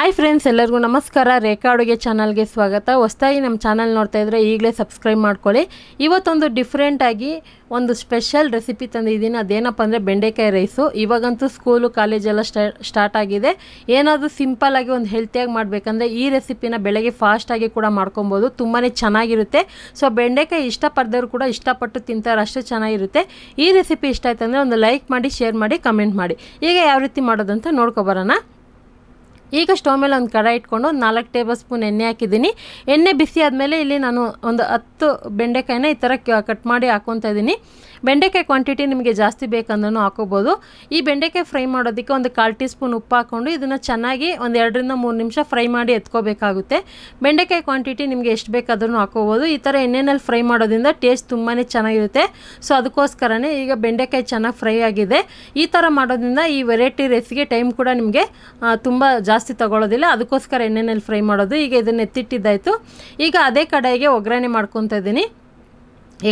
hi friends ಎಲ್ಲರಿಗೂ ನಮಸ್ಕಾರ ರೇಖಾ ಅಡುಗೆ ಚಾನಲ್ಗೆ ಸ್ವಾಗತ ಹೊಸ್ತಾಗಿ ನಮ್ಮ ಚಾನಲ್ ನೋಡ್ತಾ ಇದ್ರೆ ಈಗಲೇ ಸಬ್ಸ್ಕ್ರೈಬ್ ಮಾಡ್ಕೊಳ್ಳಿ ಇವತ್ತೊಂದು ಡಿಫ್ರೆಂಟಾಗಿ ಒಂದು ಸ್ಪೆಷಲ್ ರೆಸಿಪಿ ತಂದಿದ್ದೀನಿ ಅದೇನಪ್ಪ ಅಂದರೆ ಬೆಂಡೆಕಾಯಿ ರೈಸು ಇವಾಗಂತೂ ಸ್ಕೂಲು ಕಾಲೇಜೆಲ್ಲ ಸ್ಟಾರ್ಟ್ ಆಗಿದೆ ಏನಾದರೂ ಸಿಂಪಲ್ಲಾಗಿ ಒಂದು ಹೆಲ್ತಿಯಾಗಿ ಮಾಡಬೇಕಂದ್ರೆ ಈ ರೆಸಿಪಿನ ಬೆಳಗ್ಗೆ ಫಾಸ್ಟಾಗಿ ಕೂಡ ಮಾಡ್ಕೊಬೋದು ತುಂಬಾ ಚೆನ್ನಾಗಿರುತ್ತೆ ಸೊ ಬೆಂಡೆಕಾಯಿ ಇಷ್ಟಪಡ್ದವ್ರು ಕೂಡ ಇಷ್ಟಪಟ್ಟು ತಿಂತಾರೆ ಅಷ್ಟು ಚೆನ್ನಾಗಿರುತ್ತೆ ಈ ರೆಸಿಪಿ ಇಷ್ಟ ಆಯ್ತು ಒಂದು ಲೈಕ್ ಮಾಡಿ ಶೇರ್ ಮಾಡಿ ಕಮೆಂಟ್ ಮಾಡಿ ಈಗ ಯಾವ ರೀತಿ ಮಾಡೋದಂತ ನೋಡ್ಕೊಬರೋಣ ಈಗ ಸ್ಟವ್ ಮೇಲೆ ಒಂದು ಕಡ ಇಟ್ಕೊಂಡು ಒಂದು ನಾಲ್ಕು ಟೇಬಲ್ ಸ್ಪೂನ್ ಎಣ್ಣೆ ಹಾಕಿದ್ದೀನಿ ಎಣ್ಣೆ ಬಿಸಿ ಆದಮೇಲೆ ಇಲ್ಲಿ ನಾನು ಒಂದು ಹತ್ತು ಬೆಂಡೆಕಾಯಿನ ಈ ಥರ ಕಟ್ ಮಾಡಿ ಹಾಕೊತ ಇದ್ದೀನಿ ಬೆಂಡೆಕಾಯಿ ಕ್ವಾಂಟಿಟಿ ನಿಮಗೆ ಜಾಸ್ತಿ ಬೇಕಂದ್ರೂ ಹಾಕೋಬೋದು ಈ ಬೆಂಡೆಕಾಯಿ ಫ್ರೈ ಮಾಡೋದಕ್ಕೆ ಒಂದು ಕಾಲು ಟೀ ಸ್ಪೂನ್ ಉಪ್ಪು ಹಾಕ್ಕೊಂಡು ಇದನ್ನು ಚೆನ್ನಾಗಿ ಒಂದು ಎರಡರಿಂದ ಮೂರು ನಿಮಿಷ ಫ್ರೈ ಮಾಡಿ ಎತ್ಕೋಬೇಕಾಗುತ್ತೆ ಬೆಂಡೆಕಾಯಿ ಕ್ವಾಂಟಿಟಿ ನಿಮಗೆ ಎಷ್ಟು ಬೇಕಾದ್ರೂ ಹಾಕೋಬೋದು ಈ ಥರ ಎಣ್ಣೆನಲ್ಲಿ ಫ್ರೈ ಮಾಡೋದ್ರಿಂದ ಟೇಸ್ಟ್ ತುಂಬಾ ಚೆನ್ನಾಗಿರುತ್ತೆ ಸೊ ಅದಕ್ಕೋಸ್ಕರನೇ ಈಗ ಬೆಂಡೆಕಾಯಿ ಚೆನ್ನಾಗಿ ಫ್ರೈ ಆಗಿದೆ ಈ ಥರ ಮಾಡೋದ್ರಿಂದ ಈ ವೆರೈಟಿ ರೆಸಿಗೆ ಟೈಮ್ ಕೂಡ ನಿಮಗೆ ತುಂಬ ಜಾಸ್ತಿ ಜಾಸ್ತಿ ತಗೊಳ್ಳೋದಿಲ್ಲ ಅದಕ್ಕೋಸ್ಕರ ಎಣ್ಣೆನಲ್ಲಿ ಫ್ರೈ ಮಾಡೋದು ಈಗ ಇದನ್ನು ಎತ್ತಿಟ್ಟಿದ್ದಾಯಿತು ಈಗ ಅದೇ ಕಡೆಗೆ ಒಗ್ಗರಣೆ ಮಾಡ್ಕೊತಾ ಇದ್ದೀನಿ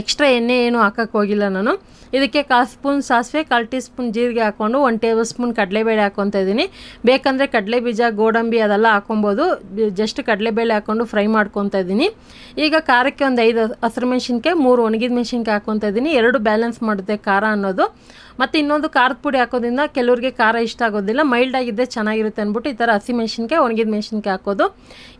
ಎಕ್ಸ್ಟ್ರಾ ಎಣ್ಣೆ ಏನು ಹಾಕಕ್ಕೆ ಹೋಗಿಲ್ಲ ನಾನು ಇದಕ್ಕೆ ಕಾಲು ಸ್ಪೂನ್ ಸಾಸಿವೆ ಕಾಲು ಟೀ ಸ್ಪೂನ್ ಜೀರಿಗೆ ಹಾಕ್ಕೊಂಡು ಒನ್ ಟೇಬಲ್ ಸ್ಪೂನ್ ಕಡಲೆಬೇಳೆ ಹಾಕ್ಕೊತ ಇದ್ದೀನಿ ಬೇಕಂದರೆ ಕಡಲೆ ಬೀಜ ಗೋಡಂಬಿ ಅದೆಲ್ಲ ಹಾಕೊಬೋದು ಜಸ್ಟ್ ಕಡಲೆಬೇಳೆ ಹಾಕ್ಕೊಂಡು ಫ್ರೈ ಮಾಡ್ಕೊತ ಇದ್ದೀನಿ ಈಗ ಖಾರಕ್ಕೆ ಒಂದು ಐದು ಹಸಿರು ಮೆಣಸಿನ್ಕಾಯಿ ಮೂರು ಒಣಗಿದ ಮೆಣಸಿನ್ಕಾಯಿ ಹಾಕ್ಕೊತ ಇದ್ದೀನಿ ಎರಡು ಬ್ಯಾಲೆನ್ಸ್ ಮಾಡುತ್ತೆ ಖಾರ ಅನ್ನೋದು ಮತ್ತು ಇನ್ನೊಂದು ಖಾರದ ಪುಡಿ ಹಾಕೋದ್ರಿಂದ ಕೆಲವ್ರಿಗೆ ಖಾರ ಇಷ್ಟ ಆಗೋದಿಲ್ಲ ಮೈಲ್ಡ್ ಆಗಿದ್ದೇ ಚೆನ್ನಾಗಿರುತ್ತೆ ಅಂದ್ಬಿಟ್ಟು ಈ ಥರ ಹಸಿ ಮೆಣಸಿನ್ಕಾಯಿ ಒಣಗಿದ ಮೆಣಸಿನ್ಕಾಯಿ ಹಾಕೋದು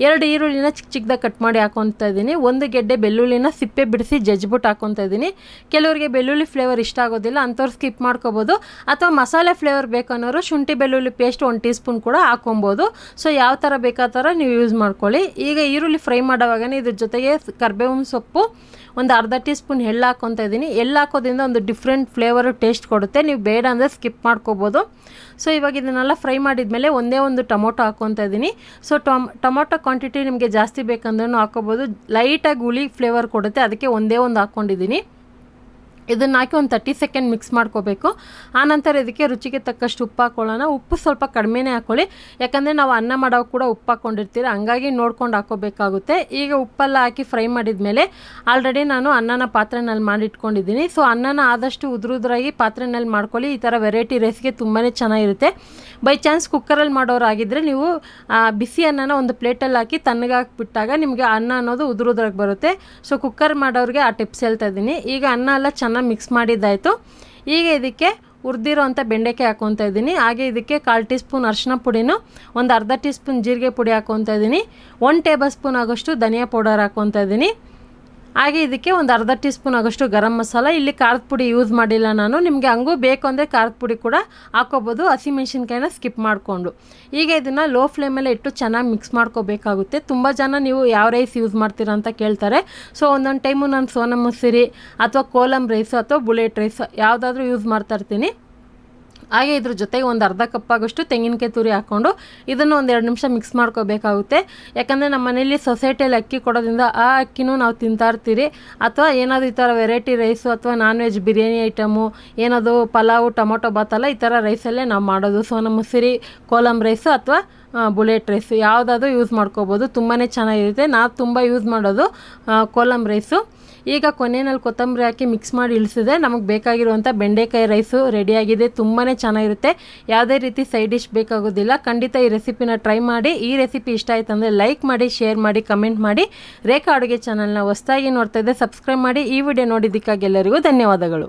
ಎರಡು ಈರುಳ್ಳಿನ ಚಿಕ್ಕ ಚಿಕ್ಕದಾಗ ಕಟ್ ಮಾಡಿ ಹಾಕೊತ ಇದ್ದೀನಿ ಒಂದು ಗೆಡ್ಡೆ ಬೆಳ್ಳುಳ್ಳಿನ ಸಿಪ್ಪೆ ಬಿಡಿಸಿ ಜಜ್ಬಿಟ್ಟು ಹಾಕೊತ ಇದ್ದೀನಿ ಕೆಲವರಿಗೆ ಬೆಳ್ಳುಳ್ಳಿ ಫ್ಲೇವರ್ ಇಷ್ಟ ಆಗೋದಿಲ್ಲ ಅಂಥವ್ರು ಸ್ಕಿಪ್ ಮಾಡ್ಕೋಬೋದು ಅಥವಾ ಮಸಾಲೆ ಫ್ಲೇವರ್ ಬೇಕನ್ನೋರು ಶುಂಠಿ ಬೆಳ್ಳುಳ್ಳಿ ಪೇಸ್ಟ್ ಒಂದು ಟೀ ಸ್ಪೂನ್ ಕೂಡ ಹಾಕೊಬೋದು ಸೊ ಯಾವ ಥರ ಬೇಕಾ ಥರ ನೀವು ಯೂಸ್ ಮಾಡ್ಕೊಳ್ಳಿ ಈಗ ಈರುಳ್ಳಿ ಫ್ರೈ ಮಾಡೋವಾಗಲೇ ಇದ್ರ ಜೊತೆಗೆ ಕರ್ಬೇವಿನ ಸೊಪ್ಪು ಒಂದು ಅರ್ಧ ಟೀ ಸ್ಪೂನ್ ಎಳ್ಳು ಹಾಕೊತ ಇದ್ದೀನಿ ಎಳ್ಳು ಹಾಕೋದ್ರಿಂದ ಒಂದು ಡಿಫ್ರೆಂಟ್ ಫ್ಲೇವರು ಟೇಸ್ಟ್ ಕೊಡುತ್ತೆ ಬರುತ್ತೆ ನೀವು ಬೇಡ ಅಂದರೆ ಸ್ಕಿಪ್ ಮಾಡ್ಕೋಬೋದು ಸೊ ಇವಾಗ ಇದನ್ನೆಲ್ಲ ಫ್ರೈ ಮೇಲೆ ಒಂದೇ ಒಂದು ಟೊಮೊಟೊ ಹಾಕ್ಕೊಂತ ಇದ್ದೀನಿ ಸೊ ಟೊಮ್ ಟೊಮೊಟೊ ಕ್ವಾಂಟಿಟಿ ನಿಮಗೆ ಜಾಸ್ತಿ ಬೇಕಂದ್ರೂ ಹಾಕೋಬೋದು ಲೈಟಾಗಿ ಹುಳಿ ಫ್ಲೇವರ್ ಕೊಡುತ್ತೆ ಅದಕ್ಕೆ ಒಂದೇ ಒಂದು ಹಾಕ್ಕೊಂಡಿದ್ದೀನಿ ಇದನ್ನು ಹಾಕಿ ಒಂದು ತರ್ಟಿ ಸೆಕೆಂಡ್ ಮಿಕ್ಸ್ ಮಾಡ್ಕೋಬೇಕು ಆನಂತರ ಇದಕ್ಕೆ ರುಚಿಗೆ ತಕ್ಕಷ್ಟು ಉಪ್ಪು ಹಾಕೊಳ್ಳೋಣ ಉಪ್ಪು ಸ್ವಲ್ಪ ಕಡಿಮೆನೇ ಹಾಕೊಳ್ಳಿ ಯಾಕಂದರೆ ನಾವು ಅನ್ನ ಮಾಡೋ ಕೂಡ ಉಪ್ಪು ಹಾಕ್ಕೊಂಡಿರ್ತೀರಿ ಹಂಗಾಗಿ ನೋಡ್ಕೊಂಡು ಹಾಕೋಬೇಕಾಗುತ್ತೆ ಈಗ ಉಪ್ಪೆಲ್ಲ ಹಾಕಿ ಫ್ರೈ ಮಾಡಿದ ಮೇಲೆ ಆಲ್ರೆಡಿ ನಾನು ಅನ್ನನ ಪಾತ್ರೆನಲ್ಲಿ ಮಾಡಿಟ್ಕೊಂಡಿದ್ದೀನಿ ಸೊ ಅನ್ನನ ಆದಷ್ಟು ಉದುರುದ್ರಾಗಿ ಪಾತ್ರೆನಲ್ಲಿ ಮಾಡ್ಕೊಳ್ಳಿ ಈ ಥರ ವೆರೈಟಿ ರೈಸ್ಗೆ ತುಂಬಾ ಚೆನ್ನಾಗಿರುತ್ತೆ ಬೈ ಚಾನ್ಸ್ ಕುಕ್ಕರಲ್ಲಿ ಮಾಡೋರಾಗಿದ್ದರೆ ನೀವು ಬಿಸಿ ಅನ್ನನ ಒಂದು ಪ್ಲೇಟಲ್ಲಿ ಹಾಕಿ ತಣ್ಣಗಾಕ್ಬಿಟ್ಟಾಗ ನಿಮಗೆ ಅನ್ನ ಅನ್ನೋದು ಉದುರುದ್ರಾಗ ಬರುತ್ತೆ ಸೊ ಕುಕ್ಕರ್ ಮಾಡೋರಿಗೆ ಆ ಟಿಪ್ಸ್ ಹೇಳ್ತಾ ಇದ್ದೀನಿ ಈಗ ಅನ್ನ ಎಲ್ಲ ಚೆನ್ನಾಗಿ ಮಿಕ್ಸ್ ಮಾಡಿದ್ದಾಯಿತು ಈಗ ಇದಕ್ಕೆ ಉರ್ದಿರೋ ಬೆಂಡೆಕಾಯಿ ಹಾಕೊತ ಇದ್ದೀನಿ ಹಾಗೆ ಇದಕ್ಕೆ ಕಾಲು ಟೀ ಸ್ಪೂನ್ ಅರಿಶಿನ ಪುಡಿನೂ ಒಂದು ಅರ್ಧ ಟೀ ಸ್ಪೂನ್ ಜೀರಿಗೆ ಪುಡಿ ಹಾಕೊತಾ ಇದ್ದೀನಿ ಒನ್ ಟೇಬಲ್ ಸ್ಪೂನ್ ಆಗೋಷ್ಟು ಧನಿಯಾ ಪೌಡರ್ ಹಾಕೊತ ಇದ್ದೀನಿ ಹಾಗೆ ಇದಕ್ಕೆ ಒಂದು ಅರ್ಧ ಟೀ ಸ್ಪೂನ್ ಆಗೋಷ್ಟು ಗರಂ ಮಸಾಲ ಇಲ್ಲಿ ಖಾರದ ಪುಡಿ ಯೂಸ್ ಮಾಡಿಲ್ಲ ನಾನು ನಿಮಗೆ ಹಂಗೂ ಬೇಕು ಅಂದರೆ ಖಾರದ ಪುಡಿ ಕೂಡ ಹಾಕೋಬೋದು ಹಸಿಮೆಣ್ಸಿನ್ಕಾಯಿನ ಸ್ಕಿಪ್ ಮಾಡಿಕೊಂಡು ಈಗ ಇದನ್ನು ಲೋ ಫ್ಲೇಮಲ್ಲೇ ಇಟ್ಟು ಚೆನ್ನಾಗಿ ಮಿಕ್ಸ್ ಮಾಡ್ಕೋಬೇಕಾಗುತ್ತೆ ತುಂಬ ಜನ ನೀವು ಯಾವ ರೈಸ್ ಯೂಸ್ ಮಾಡ್ತೀರಾ ಅಂತ ಕೇಳ್ತಾರೆ ಸೊ ಒಂದೊಂದು ಟೈಮು ನಾನು ಸೋನಾ ಮಸೂರಿ ಅಥವಾ ಕೋಲಮ್ ರೈಸು ಅಥವಾ ಬುಲೆಟ್ ರೈಸು ಯಾವುದಾದ್ರೂ ಯೂಸ್ ಮಾಡ್ತಾ ಇರ್ತೀನಿ ಹಾಗೆ ಇದ್ರ ಜೊತೆಗೆ ಒಂದು ಅರ್ಧ ಕಪ್ಪಾಗಷ್ಟು ತೆಂಗಿನಕಾಯಿ ತುರಿ ಹಾಕ್ಕೊಂಡು ಇದನ್ನು ಒಂದು ಎರಡು ನಿಮಿಷ ಮಿಕ್ಸ್ ಮಾಡ್ಕೋಬೇಕಾಗುತ್ತೆ ಯಾಕಂದರೆ ನಮ್ಮ ಮನೇಲಿ ಸೊಸೈಟಿಯಲ್ಲಿ ಅಕ್ಕಿ ಕೊಡೋದ್ರಿಂದ ಆ ಅಕ್ಕಿನೂ ನಾವು ತಿಂತಾ ಇರ್ತೀರಿ ಅಥವಾ ಏನಾದರೂ ಈ ಥರ ವೆರೈಟಿ ರೈಸು ಅಥವಾ ನಾನ್ ವೆಜ್ ಬಿರಿಯಾನಿ ಐಟಮು ಏನಾದರೂ ಪಲಾವು ಟೊಮೊಟೊ ಎಲ್ಲ ಈ ಥರ ರೈಸಲ್ಲೇ ನಾವು ಮಾಡೋದು ಸೊ ನಮ್ಮ ಕೋಲಂ ರೈಸು ಅಥವಾ ಬುಲೆಟ್ ರೈಸು ಯಾವುದಾದ್ರೂ ಯೂಸ್ ಮಾಡ್ಕೋಬೋದು ತುಂಬಾ ಚೆನ್ನಾಗಿರುತ್ತೆ ನಾವು ತುಂಬ ಯೂಸ್ ಮಾಡೋದು ಕೋಲಮ್ ರೈಸು ಈಗ ಕೊನೆಯಲ್ಲಿ ಕೊತ್ತಂಬರಿ ಹಾಕಿ ಮಿಕ್ಸ್ ಮಾಡಿ ಇಳಿಸಿದೆ ನಮಗೆ ಬೇಕಾಗಿರುವಂಥ ಬೆಂಡೆಕಾಯಿ ರೈಸು ರೆಡಿಯಾಗಿದೆ ತುಂಬಾ ಚೆನ್ನಾಗಿರುತ್ತೆ ಯಾವುದೇ ರೀತಿ ಸೈಡ್ ಡಿಶ್ ಬೇಕಾಗೋದಿಲ್ಲ ಖಂಡಿತ ಈ ರೆಸಿಪಿನ ಟ್ರೈ ಮಾಡಿ ಈ ರೆಸಿಪಿ ಇಷ್ಟ ಆಯಿತು ಅಂದರೆ ಲೈಕ್ ಮಾಡಿ ಶೇರ್ ಮಾಡಿ ಕಮೆಂಟ್ ಮಾಡಿ ರೇಖಾ ಅಡುಗೆ ಚಾನಲ್ನ ಹೊಸದಾಗಿ ನೋಡ್ತಾ ಇದ್ದೆ ಸಬ್ಸ್ಕ್ರೈಬ್ ಮಾಡಿ ಈ ವಿಡಿಯೋ ನೋಡಿದ್ದಕ್ಕಾಗಿ ಎಲ್ಲರಿಗೂ ಧನ್ಯವಾದಗಳು